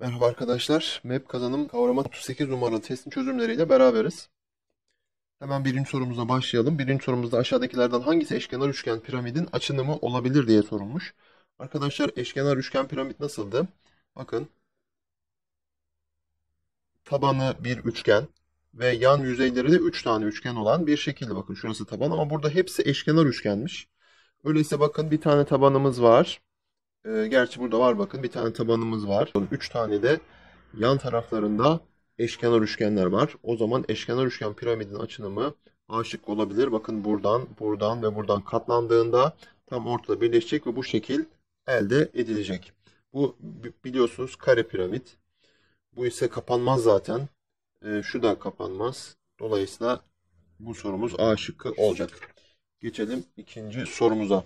Merhaba arkadaşlar. Map kazanım kavrama 38 numaralı testin çözümleriyle beraberiz. Hemen birinci sorumuza başlayalım. Birinci sorumuzda aşağıdakilerden hangisi eşkenar üçgen piramidin açınımı olabilir diye sorulmuş. Arkadaşlar eşkenar üçgen piramit nasıldı? Bakın. Tabanı bir üçgen ve yan yüzeyleri de 3 tane üçgen olan bir şekilde. Bakın şurası taban ama burada hepsi eşkenar üçgenmiş. Öyleyse bakın bir tane tabanımız var. Ee, gerçi burada var bakın bir tane tabanımız var. Üç tane de yan taraflarında eşkenar üçgenler var. O zaman eşkenar üçgen piramidin açınımı A olabilir. Bakın buradan, buradan ve buradan katlandığında tam ortada birleşecek ve bu şekil elde edilecek. Bu biliyorsunuz kare piramit. Bu ise kapanmaz zaten. Ee, şu da kapanmaz. Dolayısıyla bu sorumuz A olacak. Geçelim ikinci sorumuza.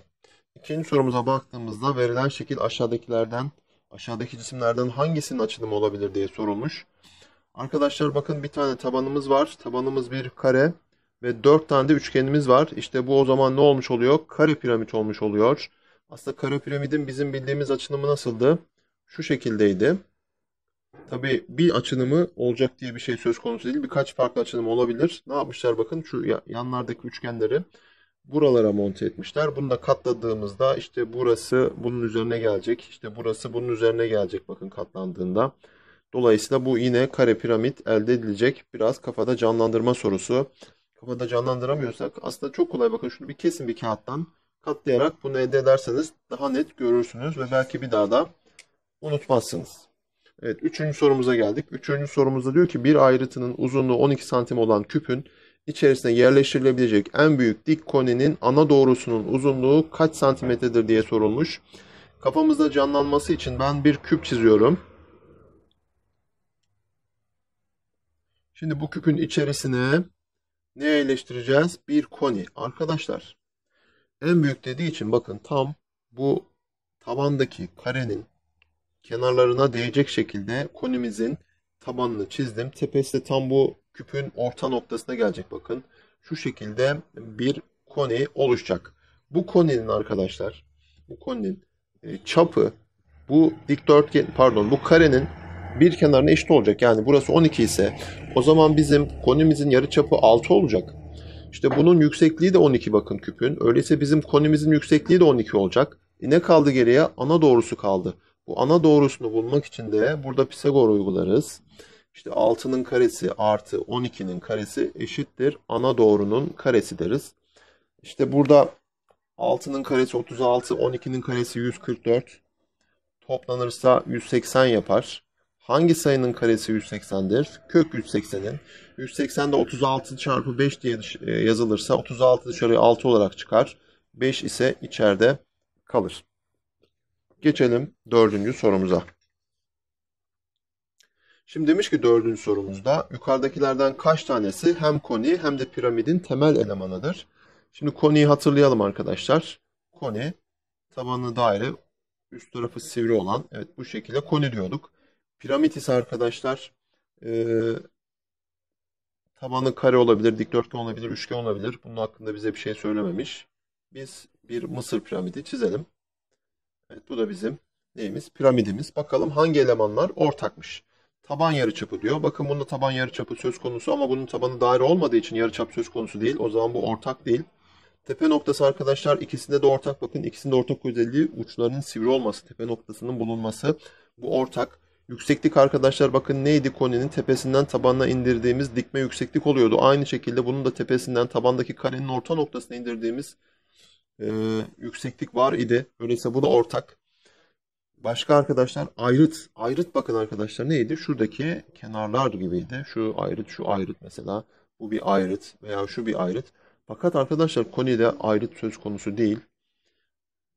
İkinci sorumuza baktığımızda verilen şekil aşağıdakilerden, aşağıdaki cisimlerden hangisinin açılımı olabilir diye sorulmuş. Arkadaşlar bakın bir tane tabanımız var. Tabanımız bir kare ve dört tane de üçgenimiz var. İşte bu o zaman ne olmuş oluyor? Kare piramit olmuş oluyor. Aslında kare piramidin bizim bildiğimiz açılımı nasıldı? Şu şekildeydi. Tabi bir açılımı olacak diye bir şey söz konusu değil. Birkaç farklı açılımı olabilir. Ne yapmışlar bakın şu yanlardaki üçgenleri buralara monte etmişler. Bunu da katladığımızda işte burası bunun üzerine gelecek. İşte burası bunun üzerine gelecek bakın katlandığında. Dolayısıyla bu yine kare piramit elde edilecek. Biraz kafada canlandırma sorusu. Kafada canlandıramıyorsak aslında çok kolay bakın şunu bir kesin bir kağıttan katlayarak bunu elde ederseniz daha net görürsünüz ve belki bir daha da unutmazsınız. Evet üçüncü sorumuza geldik. Üçüncü sorumuzda diyor ki bir ayrıtının uzunluğu 12 santim olan küpün içerisine yerleştirilebilecek en büyük dik koninin ana doğrusunun uzunluğu kaç santimetredir diye sorulmuş. Kafamızda canlanması için ben bir küp çiziyorum. Şimdi bu küpün içerisine ne yerleştireceğiz? Bir koni. Arkadaşlar en büyük dediği için bakın tam bu tabandaki karenin kenarlarına değecek şekilde konimizin tabanını çizdim. Tepesi de tam bu küpün orta noktasına gelecek bakın. Şu şekilde bir koni oluşacak. Bu koninin arkadaşlar bu koninin e, çapı bu dikdörtgen pardon bu karenin bir kenarına eşit olacak. Yani burası 12 ise o zaman bizim konimizin yarıçapı 6 olacak. İşte bunun yüksekliği de 12 bakın küpün. Öyleyse bizim konimizin yüksekliği de 12 olacak. E ne kaldı geriye? Ana doğrusu kaldı. Bu ana doğrusunu bulmak için de burada Pisagor uygularız. İşte 6'nın karesi artı 12'nin karesi eşittir ana doğrunun karesi deriz. İşte burada 6'nın karesi 36, 12'nin karesi 144. Toplanırsa 180 yapar. Hangi sayının karesi 180'dir? Kök 180'in. 180'de 36 çarpı 5 diye e, yazılırsa 36 dışarıya 6 olarak çıkar. 5 ise içeride kalır. Geçelim dördüncü sorumuza. Şimdi demiş ki dördüncü sorumuzda yukarıdakilerden kaç tanesi hem koni hem de piramidin temel elemanıdır. Şimdi koniyi hatırlayalım arkadaşlar. Koni tabanı daire üst tarafı sivri olan evet bu şekilde koni diyorduk. Piramit ise arkadaşlar e, tabanı kare olabilir, dikdörtgen olabilir, üçgen olabilir. Bunun hakkında bize bir şey söylememiş. Biz bir Mısır piramidi çizelim. Evet bu da bizim neyimiz? Piramidimiz. Bakalım hangi elemanlar ortakmış taban yarıçapı diyor. Bakın bunda taban yarıçapı söz konusu ama bunun tabanı daire olmadığı için yarıçap söz konusu değil. O zaman bu ortak değil. Tepe noktası arkadaşlar ikisinde de ortak. Bakın ikisinde ortak özelliği uçlarının sivri olması, tepe noktasının bulunması. Bu ortak. Yükseklik arkadaşlar bakın neydi koninin tepesinden tabanına indirdiğimiz dikme yükseklik oluyordu. Aynı şekilde bunun da tepesinden tabandaki karenin orta noktasına indirdiğimiz e, yükseklik var idi. Öyleyse bu da ortak. Başka arkadaşlar ayrıt. Ayrıt bakın arkadaşlar neydi? Şuradaki kenarlar gibiydi. Şu ayrıt, şu ayrıt mesela. Bu bir ayrıt veya şu bir ayrıt. Fakat arkadaşlar konide ayrıt söz konusu değil.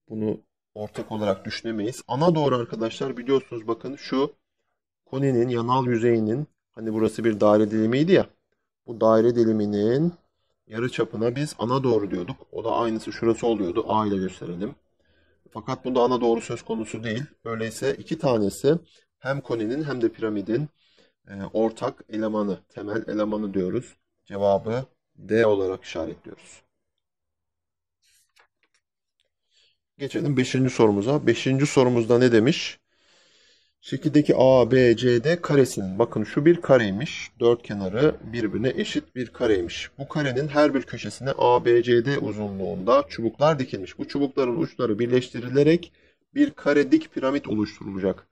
Bunu ortak olarak düşünemeyiz. Ana doğru arkadaşlar biliyorsunuz bakın şu koninin yanal yüzeyinin hani burası bir daire dilimiydi ya. Bu daire diliminin yarı çapına biz ana doğru diyorduk. O da aynısı şurası oluyordu. A ile gösterelim. Fakat bunda ana doğru söz konusu değil. Öyleyse iki tanesi hem koninin hem de piramidin e, ortak elemanı, temel elemanı diyoruz. Cevabı D olarak işaretliyoruz. Geçelim beşinci sorumuza. Beşinci sorumuzda ne demiş? Şekildeki A, B, C, D karesinin bakın şu bir kareymiş. Dört kenarı birbirine eşit bir kareymiş. Bu karenin her bir köşesine A, B, C, D uzunluğunda çubuklar dikilmiş. Bu çubukların uçları birleştirilerek bir kare dik piramit oluşturulacak.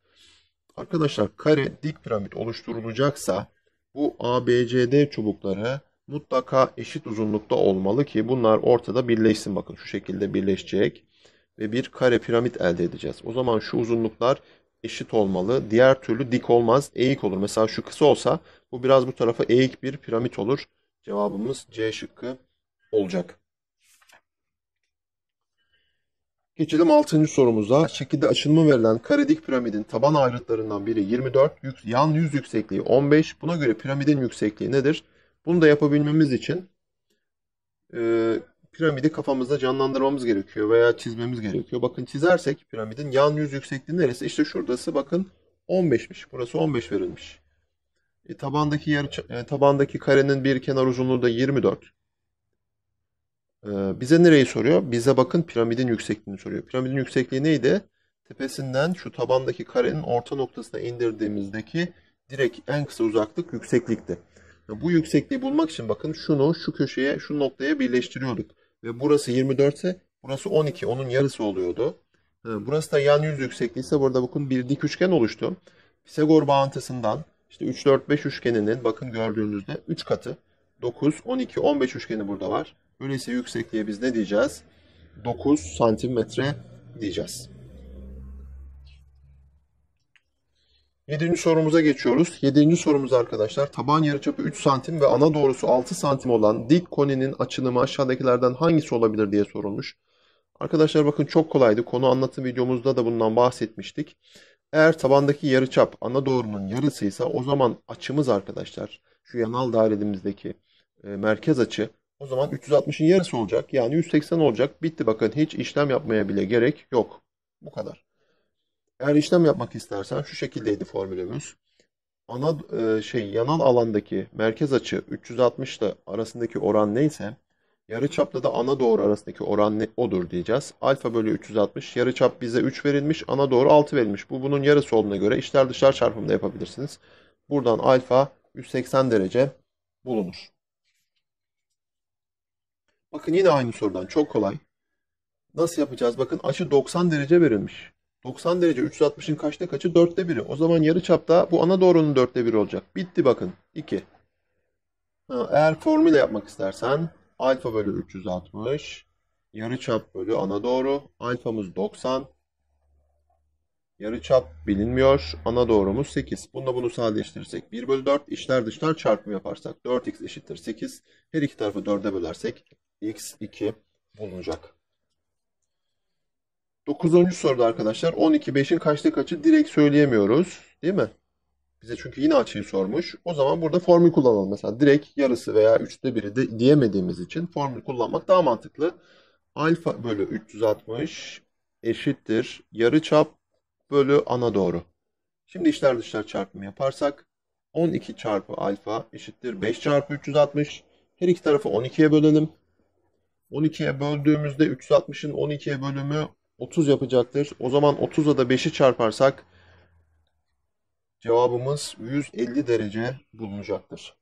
Arkadaşlar kare dik piramit oluşturulacaksa bu A, B, C, D çubukları mutlaka eşit uzunlukta olmalı ki bunlar ortada birleşsin. Bakın şu şekilde birleşecek ve bir kare piramit elde edeceğiz. O zaman şu uzunluklar eşit olmalı. Diğer türlü dik olmaz, eğik olur. Mesela şu kısa olsa bu biraz bu tarafa eğik bir piramit olur. Cevabımız C şıkkı olacak. Geçelim 6. sorumuza. Şekilde açılımı verilen karedik piramidin taban ayrıtlarından biri 24, yan yüz yüksekliği 15. Buna göre piramidin yüksekliği nedir? Bunu da yapabilmemiz için e, piramidi kafamızda canlandırmamız gerekiyor veya çizmemiz gerekiyor. Bakın çizersek piramidin yan yüz yüksekliği neresi? İşte şuradası bakın 15'miş. Burası 15 verilmiş. E, tabandaki yer, e, tabandaki karenin bir kenar uzunluğu da 24. E, bize nereyi soruyor? Bize bakın piramidin yüksekliğini soruyor. Piramidin yüksekliği neydi? Tepesinden şu tabandaki karenin orta noktasına indirdiğimizdeki direkt en kısa uzaklık yükseklikti. Bu yüksekliği bulmak için bakın şunu şu köşeye şu noktaya birleştiriyorduk ve burası 24 ise burası 12. Onun yarısı oluyordu. Ee, burası da yan yüz yüksekliği ise burada bakın bir dik üçgen oluştu. Pisagor bağıntısından işte 3, 4, 5 üçgeninin bakın gördüğünüzde 3 katı 9, 12, 15 üçgeni burada var. Öyleyse yüksekliğe biz ne diyeceğiz? 9 santimetre diyeceğiz. Yedinci sorumuza geçiyoruz. Yedinci sorumuz arkadaşlar taban yarıçapı 3 santim ve ana doğrusu 6 santim olan dik koninin açılımı aşağıdakilerden hangisi olabilir diye sorulmuş. Arkadaşlar bakın çok kolaydı. Konu anlatım videomuzda da bundan bahsetmiştik. Eğer tabandaki yarıçap ana doğrunun yarısıysa o zaman açımız arkadaşlar şu yanal dairemizdeki e, merkez açı o zaman 360'ın yarısı olacak. Yani 180 olacak. Bitti bakın hiç işlem yapmaya bile gerek yok. Bu kadar. Eğer işlem yapmak istersen şu şekildeydi formülümüz. Ana e, şey yanal alandaki merkez açı 360 ile arasındaki oran neyse yarı çapta da ana doğru arasındaki oran ne, odur diyeceğiz. Alfa bölü 360 yarı çap bize 3 verilmiş, ana doğru 6 verilmiş. Bu bunun yarısı olduğuna göre içler dışlar çarpımında yapabilirsiniz. Buradan alfa 180 derece bulunur. Bakın yine aynı sorudan çok kolay. Nasıl yapacağız? Bakın açı 90 derece verilmiş. 90 derece 360'ın kaçta kaçı? 4'te 1'i. O zaman yarı çapta bu ana doğrunun 4'te 1'i olacak. Bitti bakın. 2. Ha, eğer formüle yapmak istersen alfa bölü 360 yarı çap bölü ana doğru. Alfamız 90. Yarı çap bilinmiyor. Ana doğrumuz 8. Bununla bunu sadeleştirirsek 1 bölü 4 içler dışlar çarpım yaparsak 4x eşittir 8. Her iki tarafı 4'e bölersek x2 bulunacak. 9. soruda arkadaşlar 12 5'in kaçta kaçı direkt söyleyemiyoruz. Değil mi? Bize çünkü yine açıyı sormuş. O zaman burada formül kullanalım. Mesela direkt yarısı veya üçte biri de diyemediğimiz için formül kullanmak daha mantıklı. Alfa bölü 360 eşittir yarı çap bölü ana doğru. Şimdi içler dışlar çarpımı yaparsak 12 çarpı alfa eşittir 5 çarpı 360. Her iki tarafı 12'ye bölelim. 12'ye böldüğümüzde 360'ın 12'ye bölümü 30 yapacaktır. O zaman 30'a da 5'i çarparsak cevabımız 150 derece bulunacaktır.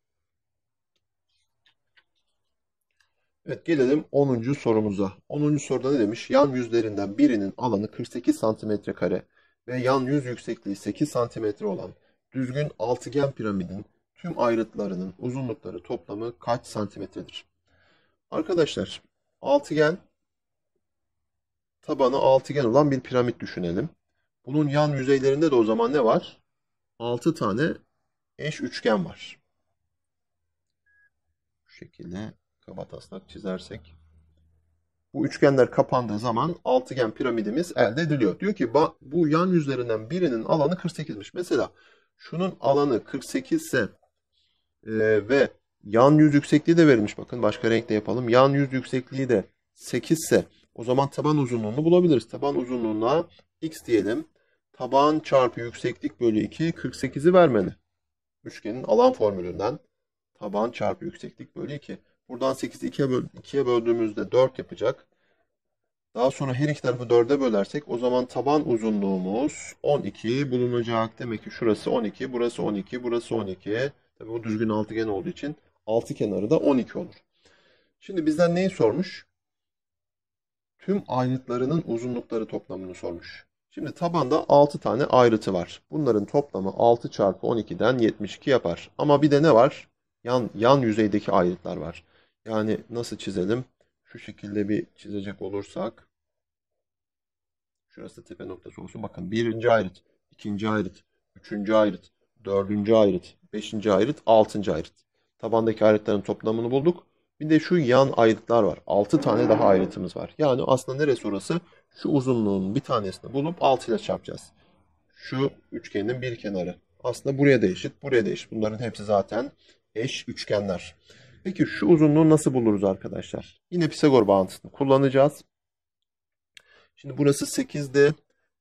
Evet gelelim 10. sorumuza. 10. soruda ne demiş? Yan yüzlerinden birinin alanı 48 cm kare ve yan yüz yüksekliği 8 cm olan düzgün altıgen piramidin tüm ayrıtlarının uzunlukları toplamı kaç santimetredir? Arkadaşlar altıgen tabanı altıgen olan bir piramit düşünelim. Bunun yan yüzeylerinde de o zaman ne var? 6 tane eş üçgen var. Bu şekilde taslak çizersek. Bu üçgenler kapandığı zaman altıgen piramidimiz elde ediliyor. Diyor ki bu yan yüzlerinden birinin alanı 48'miş. Mesela şunun alanı 48 ise e, ve yan yüz yüksekliği de verilmiş. Bakın başka renkte yapalım. Yan yüz yüksekliği de 8 ise o zaman taban uzunluğunu bulabiliriz. Taban uzunluğuna x diyelim. Taban çarpı yükseklik bölü 2 48'i vermeli. Üçgenin alan formülünden taban çarpı yükseklik bölü 2. Buradan 8'i 2'ye, böl böldüğümüzde 4 yapacak. Daha sonra her iki tarafı 4'e bölersek o zaman taban uzunluğumuz 12 bulunacak. Demek ki şurası 12, burası 12, burası 12. Tabii bu düzgün altıgen olduğu için altı kenarı da 12 olur. Şimdi bizden neyi sormuş? tüm ayrıtlarının uzunlukları toplamını sormuş. Şimdi tabanda 6 tane ayrıtı var. Bunların toplamı 6 çarpı 12'den 72 yapar. Ama bir de ne var? Yan, yan yüzeydeki ayrıtlar var. Yani nasıl çizelim? Şu şekilde bir çizecek olursak. Şurası tepe noktası olsun. Bakın birinci ayrıt, ikinci ayrıt, üçüncü ayrıt, dördüncü ayrıt, beşinci ayrıt, altıncı ayrıt. Tabandaki ayrıtların toplamını bulduk. Bir de şu yan ayrıtlar var. 6 tane daha ayrıtımız var. Yani aslında neresi orası? Şu uzunluğun bir tanesini bulup 6 ile çarpacağız. Şu üçgenin bir kenarı. Aslında buraya da eşit, buraya da eşit. Bunların hepsi zaten eş üçgenler. Peki şu uzunluğu nasıl buluruz arkadaşlar? Yine Pisagor bağıntısını kullanacağız. Şimdi burası 8'di.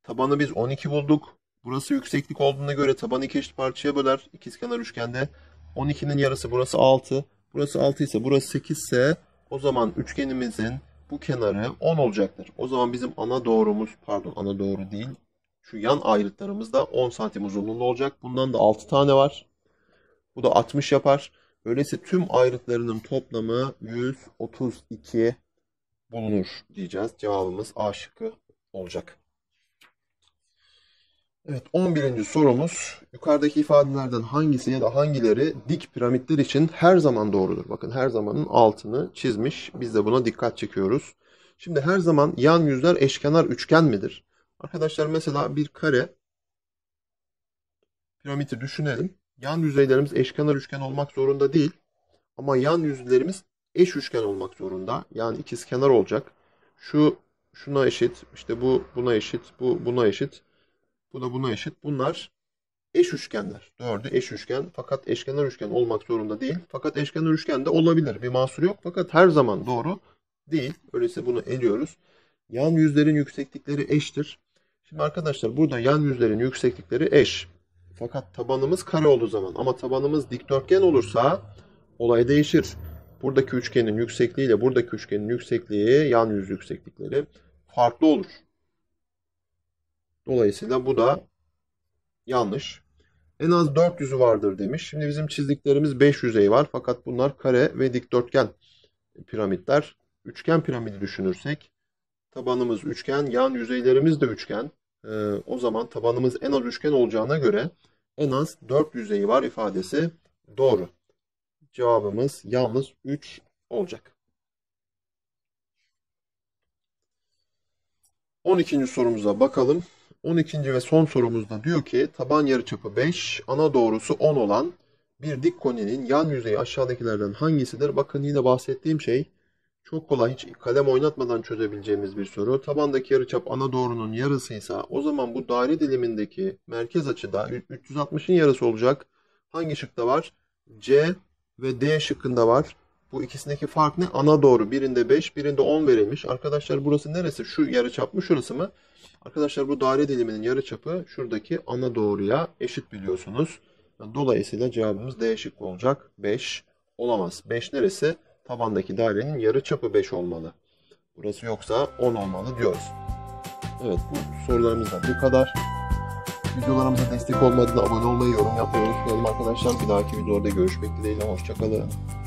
Tabanı biz 12 bulduk. Burası yükseklik olduğuna göre tabanı iki eşit parçaya böler. İkizkenar üçgende 12'nin yarısı burası 6. Burası 6 ise burası 8 ise o zaman üçgenimizin bu kenarı 10 olacaktır. O zaman bizim ana doğrumuz pardon ana doğru değil. Şu yan ayrıtlarımız da 10 santim uzunluğunda olacak. Bundan da 6 tane var. Bu da 60 yapar. Öyleyse tüm ayrıtlarının toplamı 132 bulunur diyeceğiz. Cevabımız A şıkkı olacak. Evet, 11. sorumuz yukarıdaki ifadelerden hangisi ya da hangileri dik piramitler için her zaman doğrudur? Bakın her zamanın altını çizmiş. Biz de buna dikkat çekiyoruz. Şimdi her zaman yan yüzler eşkenar üçgen midir? Arkadaşlar mesela bir kare piramidi düşünelim. Yan yüzeylerimiz eşkenar üçgen olmak zorunda değil. Ama yan yüzlerimiz eş üçgen olmak zorunda. Yani ikizkenar olacak. Şu şuna eşit, işte bu buna eşit, bu buna eşit bu da buna eşit. Bunlar eş üçgenler. Dördü eş üçgen fakat eşkenar üçgen olmak zorunda değil. Fakat eşkenar üçgen de olabilir. Bir mahsur yok fakat her zaman doğru değil. Öyleyse bunu eliyoruz. Yan yüzlerin yükseklikleri eştir. Şimdi arkadaşlar burada yan yüzlerin yükseklikleri eş. Fakat tabanımız kare olduğu zaman ama tabanımız dikdörtgen olursa olay değişir. Buradaki üçgenin yüksekliği ile buradaki üçgenin yüksekliği yan yüz yükseklikleri farklı olur. Dolayısıyla bu da yanlış. En az 400'ü vardır demiş. Şimdi bizim çizdiklerimiz 5 yüzey var. Fakat bunlar kare ve dikdörtgen piramitler. Üçgen piramidi düşünürsek tabanımız üçgen, yan yüzeylerimiz de üçgen. Ee, o zaman tabanımız en az üçgen olacağına göre en az 4 yüzeyi var ifadesi doğru. Cevabımız yalnız 3 olacak. 12. sorumuza bakalım. 12. ve son sorumuzda diyor ki taban yarıçapı 5, ana doğrusu 10 olan bir dik konenin yan yüzeyi aşağıdakilerden hangisidir? Bakın yine bahsettiğim şey çok kolay hiç kalem oynatmadan çözebileceğimiz bir soru. Tabandaki yarıçap ana doğrunun yarısıysa o zaman bu daire dilimindeki merkez açıda 360'ın yarısı olacak. Hangi şıkta var? C ve D şıkkında var. Bu ikisindeki fark ne? Ana doğru. Birinde 5, birinde 10 verilmiş. Arkadaşlar burası neresi? Şu yarıçap mı, şurası mı? Arkadaşlar bu daire diliminin yarıçapı şuradaki ana doğruya eşit biliyorsunuz. Dolayısıyla cevabımız D şıkkı olacak. 5 olamaz. 5 neresi? Tabandaki dairenin yarıçapı 5 olmalı. Burası yoksa 10 olmalı diyoruz. Evet bu sorularımızda bu kadar. Videolarımıza destek olmadığına abone olmayı, yorum yapmayı unutmayalım arkadaşlar. Bir dahaki videoda görüşmek dileğiyle. Hoşçakalın.